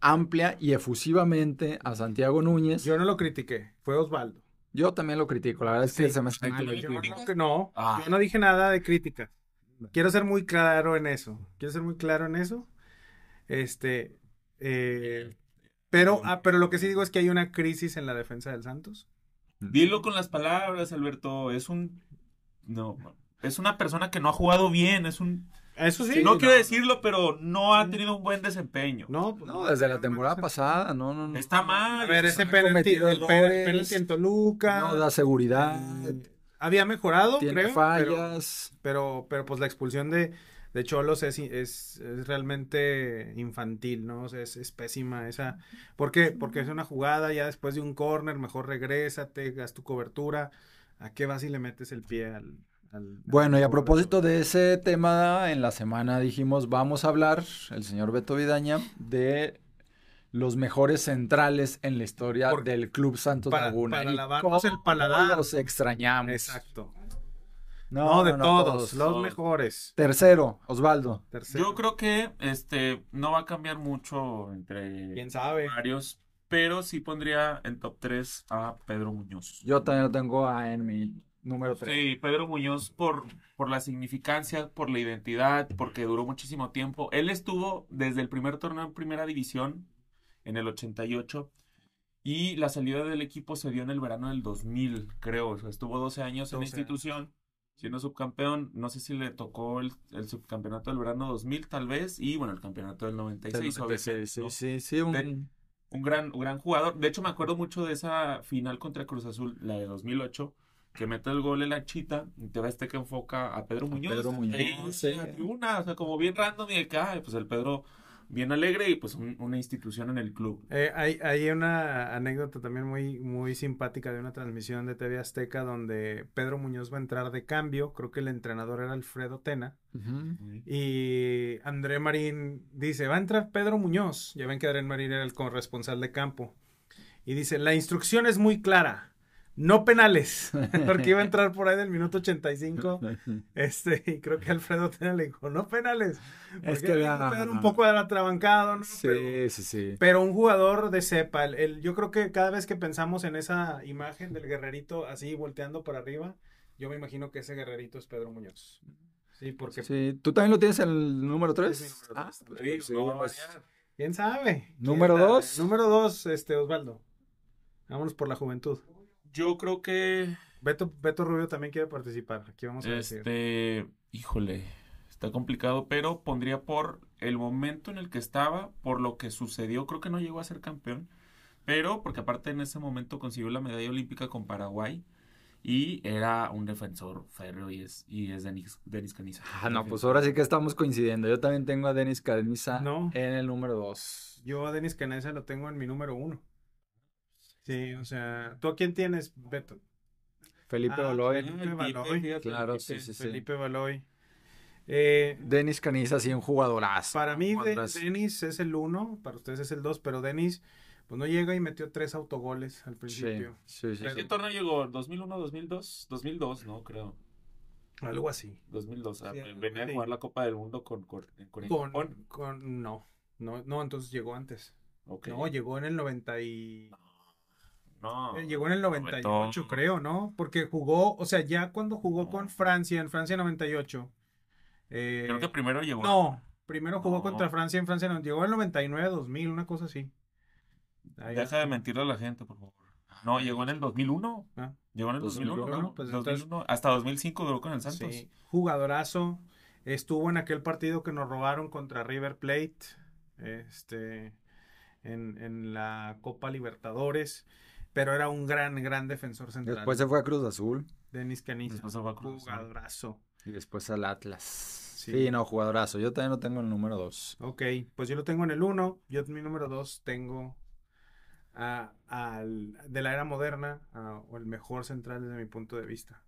amplia y efusivamente a Santiago Núñez. Yo no lo critiqué, fue Osvaldo. Yo también lo critico, la verdad es que se me está no, ah. yo no dije nada de crítica. Quiero ser muy claro en eso. Quiero ser muy claro en eso. Este, eh, pero, ah, pero lo que sí digo es que hay una crisis en la defensa del Santos. Dilo con las palabras, Alberto. Es un. No, es una persona que no ha jugado bien. Es un. Eso sí. No, quiero decirlo, pero no ha tenido un buen desempeño. No, no desde la temporada pasada, no, no, no. Está mal. A ver, ese penalti, el penalti en Toluca. No da seguridad. Eh, había mejorado, Tiene fallas. pero, pero, pues la expulsión de, de Cholos es, es, realmente infantil, ¿no? es, pésima esa. ¿Por qué? Porque es una jugada ya después de un corner, mejor regrésate, haz tu cobertura. ¿A qué vas y le metes el pie al, bueno, y a propósito de ese tema, en la semana dijimos, vamos a hablar, el señor Beto Vidaña, de los mejores centrales en la historia del Club Santos Laguna. Para lavarnos el paladar. Los extrañamos. Exacto. No, de todos, los mejores. Tercero, Osvaldo. Yo creo que este no va a cambiar mucho entre sabe? varios, pero sí pondría en top 3 a Pedro Muñoz. Yo también lo tengo a, en mi número 3. Sí, Pedro Muñoz por, por la significancia, por la identidad, porque duró muchísimo tiempo. Él estuvo desde el primer torneo en primera división, en el 88. Y la salida del equipo se dio en el verano del 2000, creo. estuvo 12 años en la institución siendo subcampeón. No sé si le tocó el, el, subcampeonato del verano 2000 tal vez y bueno, el campeonato del 96. 96 sí, sí, sí, un... un, gran, un gran jugador. De hecho, me acuerdo mucho de esa final contra Cruz Azul, la de 2008, que mete el gol en la chita y te ves que enfoca a Pedro Muñoz. Pedro Muñoz. una, o sea, como bien random y de cae, pues el Pedro bien alegre y pues una institución en el club. Eh, hay, una anécdota también muy, muy simpática de una transmisión de TV Azteca donde Pedro Muñoz va a entrar de cambio, creo que el entrenador era Alfredo Tena, y André Marín dice, va a entrar Pedro Muñoz, ya ven que André Marín era el corresponsal de campo, y dice, la instrucción es muy clara, no penales, (laughs) porque iba a entrar por ahí del minuto 85. (laughs) Este, y creo que Alfredo Tena le dijo, no penales. Es que un poco de atrabancado, ¿no? Sí, sí, sí. Pero un jugador de cepa, el, yo creo que cada vez que pensamos en esa imagen del guerrerito así volteando por arriba, yo me imagino que ese guerrerito es Pedro Muñoz. Sí, porque. Sí, tú también lo tienes el número 3. ah, pues, sí, pues. ¿Quién sabe? número 2. Número 2, este, Osvaldo. Vámonos por la juventud. Yo creo que. Beto, Beto Rubio también quiere participar. Aquí vamos a este, Híjole, está complicado, pero pondría por el momento en el que estaba, por lo que sucedió. Creo que no llegó a ser campeón, pero porque aparte en ese momento consiguió la medalla olímpica con Paraguay. Y era un defensor férreo y es, y es Denis, Denis Caniza. Ah, no, pues ahora sí que estamos coincidiendo. Yo también tengo a Denis Caniza en el número 2. Yo a Denis Caniza lo tengo en mi número 1. Sí, o sea, ¿tú a quién tienes, Beto? Felipe ah, Felipe Baloy. claro, sí, sí, Felipe Baloy. Eh, Denis Canizas sí, un jugadorazo. Para mí, Denis es el uno, para ustedes es el dos, pero Denis, pues no llega y metió tres autogoles al principio. Sí, sí, sí. ¿Qué torneo llegó? ¿2001, 2002? 2002, ¿no? Creo. Algo así. 2002. venía a jugar la Copa del Mundo con, con, No, no, entonces llegó antes. Okay. No, llegó en el 90 y... Eh, llegó en el 98, creo, ¿no? Porque jugó, o sea, ya cuando jugó con Francia, en Francia 98. Eh, creo que primero llegó. No, primero jugó contra Francia en Francia, llegó en 99, 2000, una cosa así. Deja de mentirle a la gente, por favor. No, ah, llegó en el 2001. Ah, llegó en el 2001, pues, hasta 2005 duró con el Santos. Jugadorazo. Estuvo en aquel partido que nos robaron contra River Plate. Este. En, en la Copa Libertadores pero era un gran, gran defensor central. Después se fue a Cruz Azul. Denis Canizo. Jugadorazo. Y después al Atlas. Sí. no, jugadorazo. Yo también lo tengo en el número 2. Ok, pues yo lo tengo en el 1. Yo en mi número 2 tengo al, de la era moderna, o el mejor central desde mi punto de vista,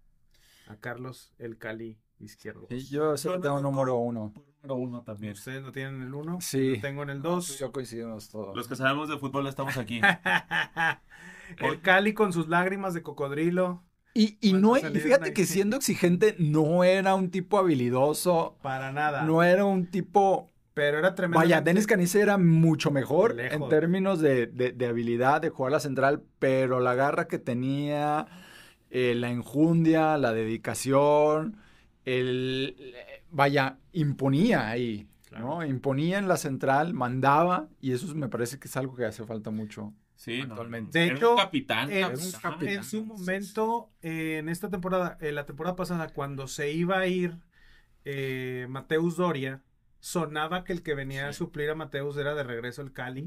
a Carlos El Cali Izquierdo. Y yo sí tengo el número 1 uno también. Ustedes no tienen el uno. Sí. Yo tengo en el dos. Pues Yo coincidimos todos. Los que sabemos de fútbol estamos aquí. (laughs) el Cali con sus lágrimas de cocodrilo. Y, no, y fíjate que siendo exigente, no era un tipo habilidoso. Para nada. No era un tipo. Pero era tremendo. Vaya, Denis Canice era mucho mejor en términos de, habilidad, de jugar la central, pero la garra que tenía, eh, la enjundia, la dedicación, el, vaya, imponía ahí, ¿no? Imponía en la central, mandaba, y eso me parece que es algo que hace falta mucho. Sí, actualmente. De un capitán, en, su momento, eh, en esta temporada, eh, la temporada pasada, cuando se iba a ir eh, Mateus Doria, sonaba que el que venía a suplir a Mateus era de regreso el Cali.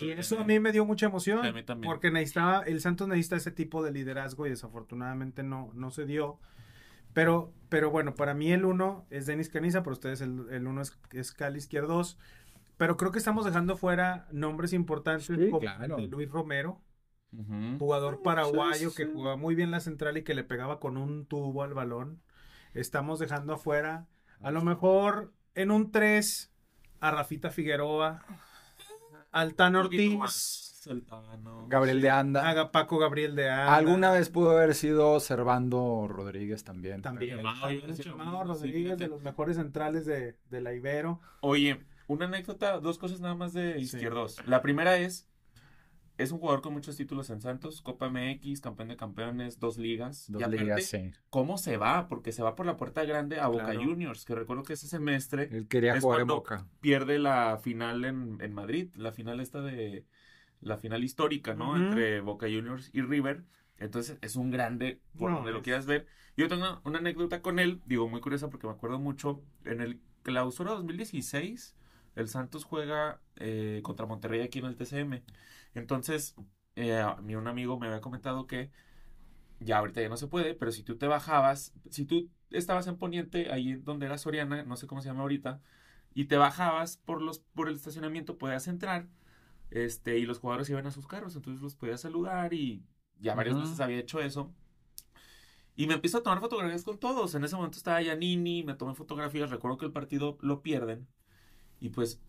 y eso a mí me dio mucha emoción, porque necesitaba, el Santos necesita ese tipo de liderazgo y desafortunadamente no, no se dio. Pero, pero bueno, para mí el uno es Denis Caniza, para ustedes el uno es, Cali Izquierdos. Pero creo que estamos dejando fuera nombres importantes Luis Romero, jugador paraguayo que jugaba muy bien la central y que le pegaba con un tubo al balón. Estamos dejando afuera, a lo mejor en un 3, a Rafita Figueroa, al Tan Ortiz. Gabriel de Anda. Haga Paco Gabriel de Anda. Alguna vez pudo haber sido Servando Rodríguez también. También. Servando Rodríguez, de los mejores centrales de, la Ibero. Oye, una anécdota, dos cosas nada más de izquierdos. La primera es, es un jugador con muchos títulos en Santos, Copa MX, campeón de campeones, dos ligas. Dos ¿Cómo se va? Porque se va por la puerta grande a Boca Juniors, que recuerdo que ese semestre. Él quería jugar en Boca. Pierde la final en, en Madrid, la final esta de la final histórica, ¿no? Entre Boca Juniors y River. Entonces es un grande, por donde lo quieras ver. Yo tengo una anécdota con él, digo, muy curiosa porque me acuerdo mucho. En el clausura 2016, el Santos juega eh, contra Monterrey aquí en el TCM. Entonces, eh, a un amigo me había comentado que ya ahorita ya no se puede, pero si tú te bajabas, si tú estabas en Poniente, ahí donde era Soriana, no sé cómo se llama ahorita, y te bajabas por, los, por el estacionamiento, podías entrar este, y los jugadores iban a sus carros, entonces los podía saludar y ya varias veces había hecho eso. Y me empiezo a tomar fotografías con todos. En ese momento estaba Yanini, me tomé fotografías. Recuerdo que el partido lo pierden. Y pues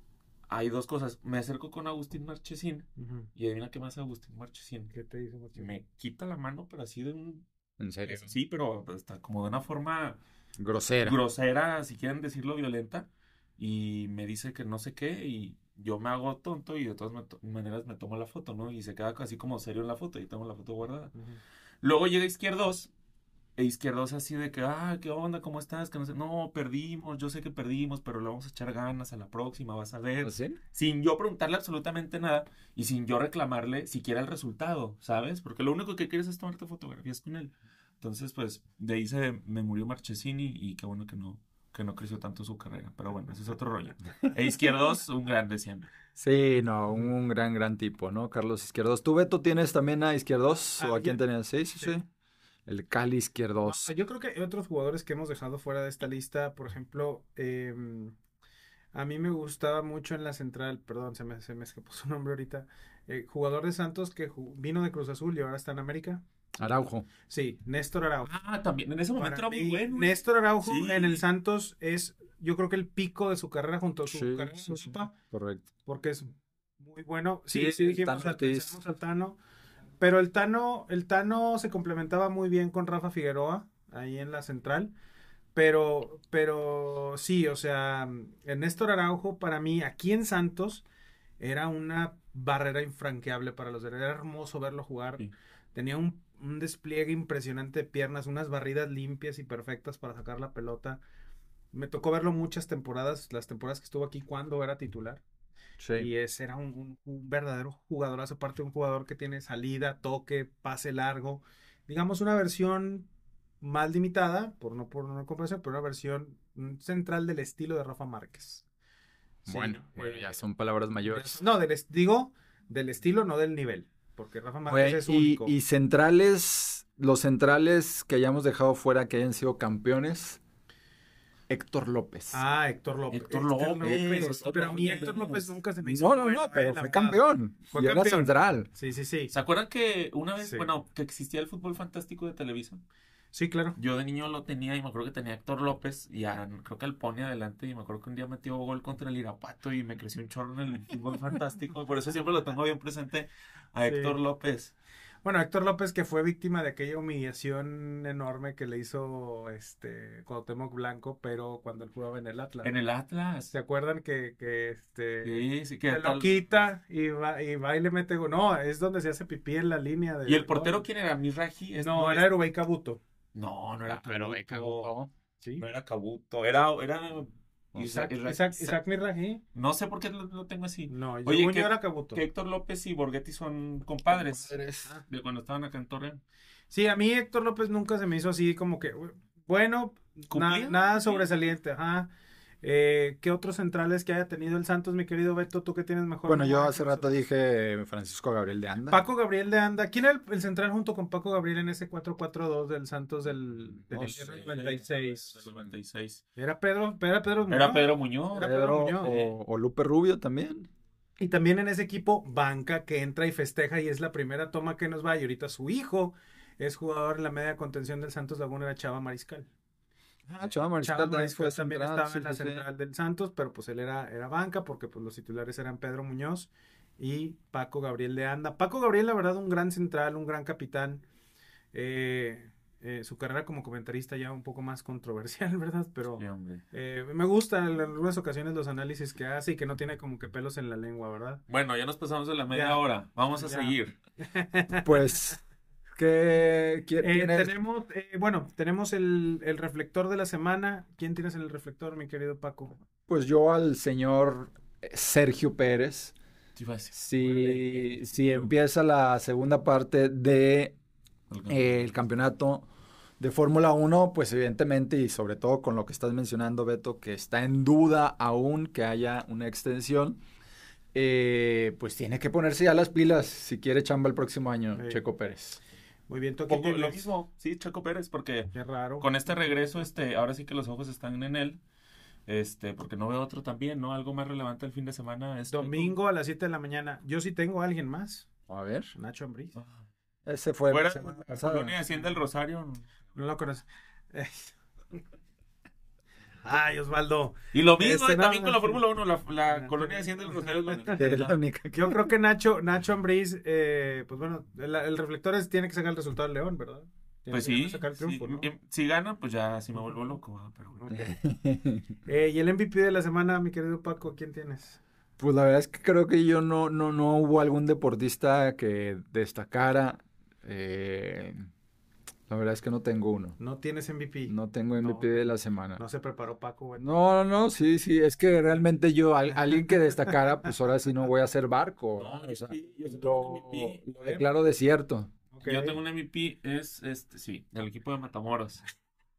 hay dos cosas. Me acerco con Agustín Marchesín. Y adivina qué más Agustín Marchesín. ¿Qué te dice Me quita la mano, pero así de un. ¿En serio? Sí, pero está como de una forma. Grosera. Grosera, si quieren decirlo, violenta. Y me dice que no sé qué. Y yo me hago tonto y de todas maneras me tomo la foto, ¿no? Y se queda así como serio en la foto y tengo la foto guardada. Luego llega Izquierdos e Izquierdos así de que, ah, ¿qué onda? ¿Cómo estás? Que no no, perdimos, yo sé que perdimos, pero le vamos a echar ganas a la próxima, vas a ver. ¿Ah, sin yo preguntarle absolutamente nada y sin yo reclamarle siquiera el resultado, ¿sabes? Porque lo único que quieres es tomarte fotografías con él. Entonces, pues, de ahí se me murió Marchesini y qué bueno que no, que no creció tanto su carrera, pero bueno, ese es otro rollo. E Izquierdos, un grande siempre. Sí, no, un, gran, gran tipo, ¿no? Carlos Izquierdos. ¿Tú, Beto, tienes también a Izquierdos? ¿O a ah, quién tenías? Sí, sí, sí. El Cali Izquierdos. yo creo que hay otros jugadores que hemos dejado fuera de esta lista, por ejemplo, em, a mí me gustaba mucho en la central, perdón, se me, escapó su nombre ahorita, eh, jugador de Santos que vino de Cruz Azul y ahora está en América. Araujo. Sí, Néstor Araujo. Ah, también. En ese momento era muy bueno. ¿eh? Néstor Araujo en el Santos es, yo creo que el pico de su carrera junto a su sí, Correcto. Porque es muy bueno. Sí, sí, dijimos Tano. Pero el Tano, el Tano se complementaba muy bien con Rafa Figueroa, ahí en la central. Pero, pero sí, o sea, el Néstor Araujo para mí aquí en Santos era una barrera infranqueable para los Era hermoso verlo jugar. Tenía un un despliegue impresionante de piernas, unas barridas limpias y perfectas para sacar la pelota. Me tocó verlo muchas temporadas, las temporadas que estuvo aquí cuando era titular. Sí. Y ese era un, verdadero jugador verdadero jugadorazo, aparte un jugador que tiene salida, toque, pase largo. Digamos una versión mal limitada, por no por pero una versión central del estilo de Rafa Márquez. Bueno, ya eh, son palabras mayores. No, digo del estilo, no del nivel porque Rafa Márquez es único. Y, centrales, los centrales que hayamos dejado fuera que hayan sido campeones. Héctor López. Ah, Héctor López. Héctor López. Pero a mí Héctor López nunca se me hizo. No, no, no, pero fue campeón. Fue y campeón. era central. Sí, sí, sí. ¿Se acuerdan que una vez, bueno, que existía el fútbol fantástico de Televisión? Sí, claro. Yo de niño lo tenía y me acuerdo que tenía Héctor López y creo que al pone adelante y me acuerdo que un día metió gol contra el Irapato y me creció un chorro en el fútbol fantástico. por eso siempre lo tengo bien presente a Héctor López. Bueno, Héctor López que fue víctima de aquella humillación enorme que le hizo este Cuauhtémoc Blanco, pero cuando él jugaba en el Atlas. En el Atlas. ¿Se acuerdan que, este lo quita y va, y va y le mete No, es donde se hace pipí en la línea de. ¿Y el portero quién era? ¿Mi No, no, era Erubey Cabuto. No, no era ah, Pero cagó. No era Kabuto, era, era Isaac, Isaac, Isaac, No sé por qué lo, tengo así. No, yo, Oye, era Kabuto. Que Héctor López y Borghetti son compadres. compadres. Ah. De cuando estaban acá en Torreón. Sí, a mí Héctor López nunca se me hizo así como que, bueno, nada sobresaliente. Ajá. Eh, ¿Qué otros centrales que haya tenido el Santos, mi querido Beto? ¿Tú qué tienes mejor? Bueno, yo hace rato dije Francisco Gabriel de Anda. Paco Gabriel de Anda. ¿Quién era el, central junto con Paco Gabriel en ese 4-4-2 del Santos del, 96? ¿Era Pedro, era Pedro Muñoz? Era Pedro Muñoz. O, Lupe Rubio también. Y también en ese equipo, Banca, que entra y festeja y es la primera toma que nos va. Y ahorita su hijo es jugador en la media contención del Santos Laguna, era Chava Mariscal. Chava chava. también estaba en la central del Santos, pero pues él era, era banca porque pues los titulares eran Pedro Muñoz y Paco Gabriel de Anda. Paco Gabriel, la verdad, un gran central, un gran capitán. Eh, eh, su carrera como comentarista ya un poco más controversial, (laughs) ¿verdad? Pero eh, me gustan en algunas ocasiones los análisis que hace y que no tiene como que pelos en la lengua, ¿verdad? Bueno, ya nos pasamos de la media hora. Vamos a seguir. (laughs) pues ¿Qué, quién, eh, tenemos, eh, bueno, tenemos el, reflector de la semana. ¿Quién tienes en el reflector, mi querido Paco? Pues yo al señor eh, Sergio Pérez. si, empieza la segunda parte de campeonato de Fórmula 1, pues evidentemente y sobre todo con lo que estás mencionando, Beto, que está en duda aún que haya una extensión. pues tiene que ponerse ya las pilas si quiere chamba el próximo año, Checo Pérez. Muy bien, Toque Lo mismo, sí, Chaco Pérez, porque Qué raro. con este regreso, este, ahora sí que los ojos están en él. Este, porque no veo otro también, ¿no? Algo más relevante el fin de semana. Es este, Domingo a las 7 de la mañana. Yo sí tengo a alguien más. A ver. Nacho Ambriz. Ah. Ese fue. Fuera, la colonia Hacienda Rosario. No lo conoces. (laughs) Ay, Osvaldo. Y lo mismo este, eh, también con la Fórmula 1, la, colonia de 100 de los Es la única. (laughs) Yo creo que Nacho, Nacho Ambriz, eh, pues bueno, el, reflector tiene que sacar el resultado del León, ¿verdad? pues sí, eh, si gana, pues ya si me vuelvo loco. Pero y el MVP de la semana, mi querido Paco, ¿quién tienes? Pues la verdad es que creo que yo no, no, no hubo algún deportista que destacara. Eh, la verdad es que no tengo uno. ¿No tienes MVP? No tengo MVP de la semana. ¿No se preparó Paco? No, no, no, sí, sí. Es que realmente yo, (laughs) alguien que destacara, pues ahora sí no voy a hacer barco. No, yo ¿eh? lo, declaro desierto. Yo tengo un MVP, es este, sí, del equipo de Matamoros.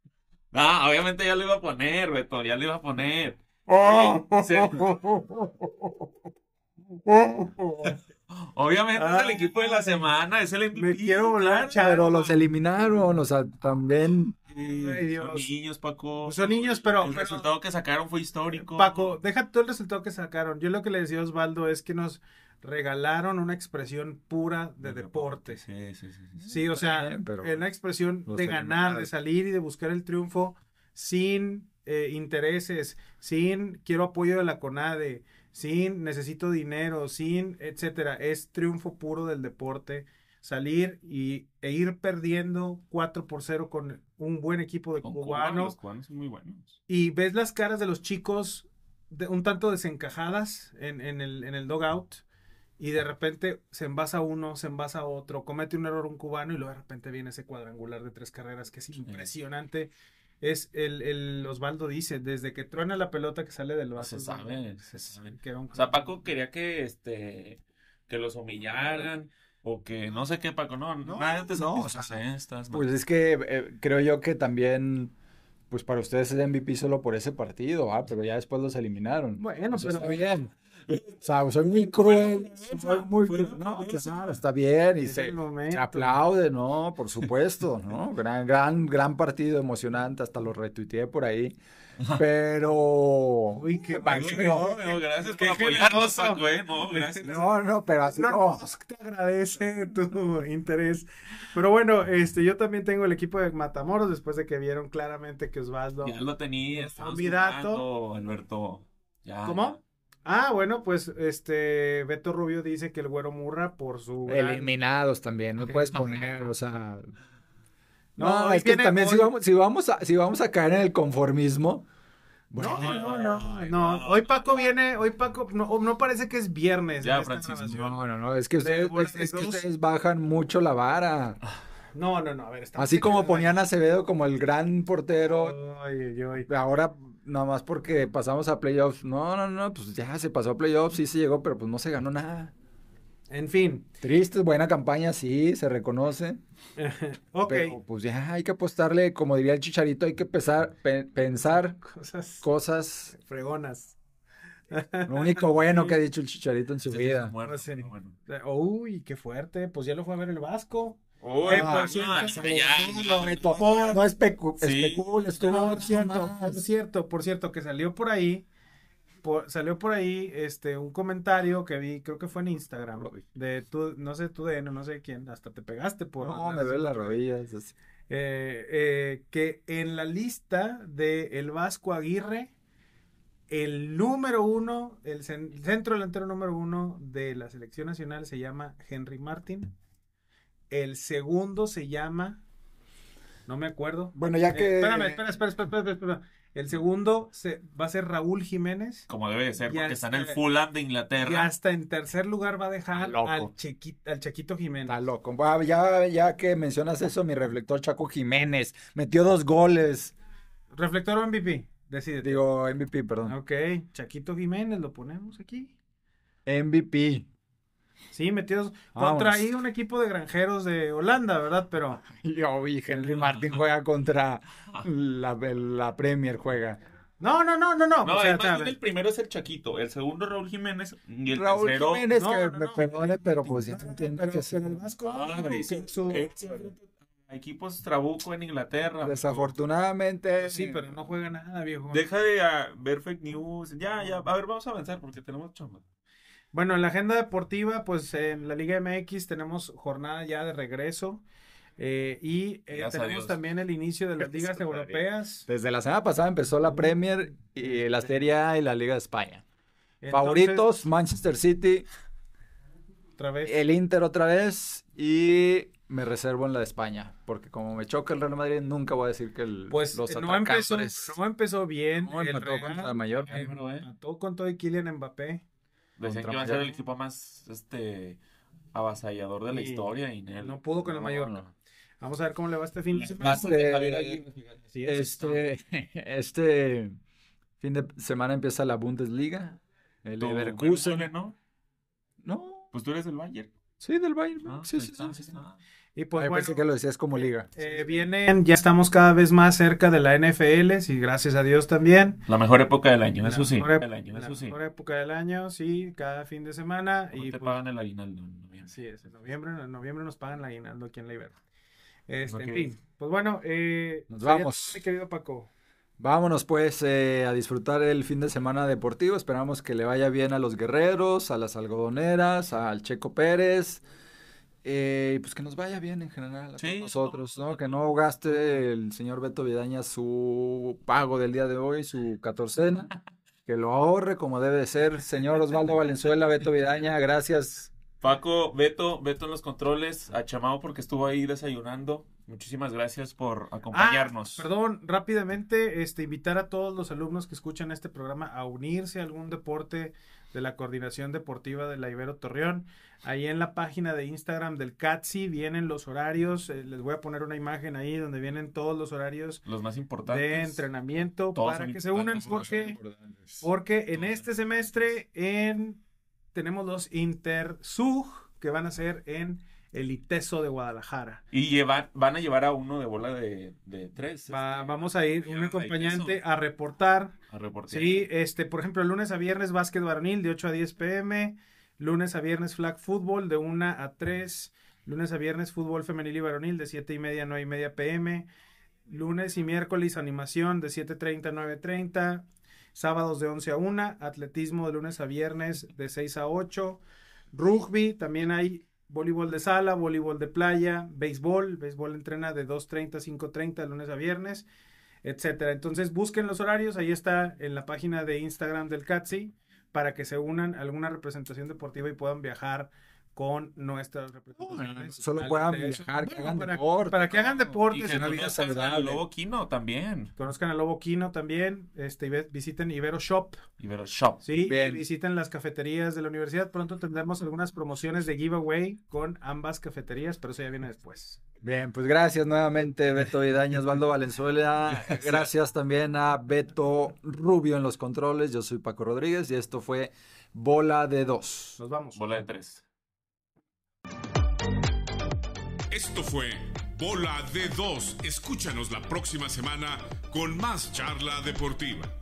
(laughs) ah, obviamente ya lo iba a poner, Beto, ya lo iba a poner. (laughs) Obviamente es el ah. equipo de la semana, es el MVP. Me quiero volar, los eliminaron, o sea, también. son niños, Paco. Pues son niños, pero. El resultado que sacaron fue histórico. Paco, deja todo el resultado que sacaron. Yo lo que le decía a Osvaldo es que nos regalaron una expresión pura de deporte. Sí, sí, sí. Sí, o sea, una expresión de ganar, de salir y de buscar el triunfo sin eh, intereses, sin quiero apoyo de la CONADE sin necesito dinero, sin etcétera. Es triunfo puro del deporte. Salir y, e ir perdiendo 4 por 0 con un buen equipo de cubanos. muy buenos. Y ves las caras de los chicos de, un tanto desencajadas en, el, en el dogout. Y de repente se envasa uno, se envasa otro, comete un error un cubano y luego de repente viene ese cuadrangular de tres carreras que es impresionante es el, el Osvaldo dice, desde que truena la pelota que sale del vaso. Se sabe, se sabe. O sea, Paco quería que este que los humillaran. O que no sé qué, Paco, no, no, no, estas, Pues es que eh, creo yo que también pues para ustedes es MVP solo por ese partido, pero ya después los eliminaron. Bueno, pero bien. O sea, soy muy cruel. Soy muy cruel. No, está bien. Y se, aplaude, ¿no? Por supuesto, ¿no? Gran, gran, gran partido emocionante. Hasta lo retuiteé por ahí. Pero. Uy, qué no, gracias por apoyarnos, Paco, ¿eh? No, gracias. No, no, pero así no. Te agradece tu interés. Pero bueno, este, yo también tengo el equipo de Matamoros después de que vieron claramente que Osvaldo. Ya lo tenía, mirando, Alberto. Ya, ¿Cómo? Ah, bueno, pues este Beto Rubio dice que el güero Murra por su. Eliminados también, no puedes poner, o sea. No, es que también si, vamos, si, vamos a, caer en el conformismo. no, no, no, Hoy Paco viene, hoy Paco, no, parece que es viernes. Ya, Francisco. No, no, no, es que ustedes, bajan mucho la vara. No, no, no, a ver. Así como ponían a Acevedo como el gran portero. Ay, ay, Ahora nada más porque pasamos a playoffs. No, no, no, pues ya se pasó a playoffs, sí se llegó, pero pues no se ganó nada. En fin. Triste, buena campaña, sí, se reconoce. (laughs) ok. pues ya hay que apostarle, como diría el chicharito, hay que pensar cosas, cosas fregonas. Lo único bueno (laughs) que ha dicho el chicharito en su vida. Uy, qué fuerte. Pues ya lo fue a ver el Vasco. Uy, eh, no, este ya, estuvo por cierto. Por cierto, que salió por ahí. salió por ahí este un comentario que vi, creo que fue en Instagram, de tú, no sé tú de no sé quién, hasta te pegaste por. No, me veo las rodillas. Eh, eh, que en la lista de El Vasco Aguirre, el número uno, el, el centro delantero número uno de la selección nacional se llama Henry Martin el segundo se llama. No me acuerdo. Bueno, ya eh, que. Espérame, espérame, espera, espera, El segundo se, va a ser Raúl Jiménez. Como debe de ser, porque está en el Fulham de Inglaterra. Y hasta en tercer lugar va a dejar al, Chiquito, Jiménez. Está loco. Ya, ya que mencionas eso, mi reflector Chaco Jiménez metió dos goles. ¿Reflector o MVP? Decide. Digo, MVP, perdón. Ok, Chaquito Jiménez, lo ponemos aquí. MVP. Sí, metidos contra ahí un equipo de granjeros de Holanda, ¿verdad? Pero. (laughs) Yo vi, Henry Martin juega contra la, la Premier, juega. No, no, no, no, no. el primero es el Chaquito, el segundo Raúl Jiménez Raúl Jiménez, que pero pues ya entiendo que es Equipos trabuco en Inglaterra. Desafortunadamente. Pues sí, pero no juega nada, viejo. Deja de ah, ver fake news. Ya, ya. A ver, vamos a avanzar porque tenemos chamba. Bueno, en la agenda deportiva, pues en la Liga MX tenemos jornada ya de regreso. Eh, y eh, tenemos también el inicio de las ligas europeas. Desde la semana pasada empezó la Premier, y la Serie A y la Liga de España. Favoritos, Manchester City. El Inter otra vez. Y me reservo en la de España, porque como me choca el Real Madrid, nunca voy a decir que el, pues, los no empezó, no empezó bien. el Real, contra mayor. con todo y Kylian Mbappé. Decían que iba a ser el equipo más este avasallador de la historia y No pudo con el mayor. Vamos a ver cómo le va este fin de semana. Eh, este, (laughs) este, fin de semana empieza la Bundesliga. El Leverkusen. ¿no? No. Pues tú eres del Bayern. Sí, del Bayern. Ah, sí, sí, sí. Y pues, bueno, que lo decías como eh, liga. Eh, vienen, ya estamos cada vez más cerca de la NFL, sí, gracias a Dios también. La mejor época del año, la eso sí. Mejor época, del año, eso la sí. mejor época del año, sí, cada fin de semana. y te pues pagan el aguinaldo en noviembre. Sí, es, en noviembre, en noviembre nos pagan el aguinaldo aquí en la Ibero. Este, En fin, pues bueno, eh, nos vamos. Mi querido Paco. Vámonos pues eh, a disfrutar el fin de semana deportivo. Esperamos que le vaya bien a los guerreros, a las algodoneras, al Checo Pérez. Eh, pues que nos vaya bien en general a nosotros, ¿no? Que no gaste el señor Beto Vidaña su pago del día de hoy, su catorcena. (laughs) que lo ahorre como debe ser. Señor Osvaldo Valenzuela, Beto Vidaña, gracias. Paco, Beto, Beto en los controles, a Chamao porque estuvo ahí desayunando. Muchísimas gracias por ah, acompañarnos. perdón, rápidamente, este, invitar a todos los alumnos que escuchan este programa a unirse a algún deporte de la Coordinación Deportiva de la Ibero Torreón. Ahí en la página de Instagram del CATSI vienen los horarios. Eh, les voy a poner una imagen ahí donde vienen todos los horarios. Los más importantes. De entrenamiento para que se unan porque, porque en este semestre en, tenemos los InterSUG que van a ser en el ITESO de Guadalajara. Y van a llevar a uno de bola de, tres. Este, vamos a ir un acompañante a reportar. A reportar. Sí, este, por ejemplo, lunes a viernes básquet varonil de 8 a 10 pm, lunes a viernes flag fútbol de 1 a 3, lunes a viernes fútbol femenil y varonil de 7 y media a 9 y media pm, lunes y miércoles animación de 7.30 a 9.30, sábados de 11 a 1, atletismo de lunes a viernes de 6 a 8, rugby también hay voleibol de sala, voleibol de playa, béisbol, béisbol entrena de 2.30 a 5.30 lunes a viernes, etcétera. Entonces busquen los horarios, ahí está en la página de Instagram del CATSI para que se unan a alguna representación deportiva y puedan viajar con nuestra representaciones. solo puedan viajar, que hagan para, Para que hagan deportes y, Lobo Quino también. Conozcan al Lobo Quino también. Este, visiten Ibero Shop. Ibero Shop. Sí, visiten las cafeterías de la universidad. Pronto tendremos algunas promociones de giveaway con ambas cafeterías, pero eso ya viene después. Bien, pues gracias nuevamente Beto Vidaña, Osvaldo (laughs) Valenzuela. Gracias también a Beto Rubio en los controles. Yo soy Paco Rodríguez y esto fue Bola de Dos. Nos vamos. Bola de Tres. Esto fue Bola de Dos. Escúchanos la próxima semana con más charla deportiva.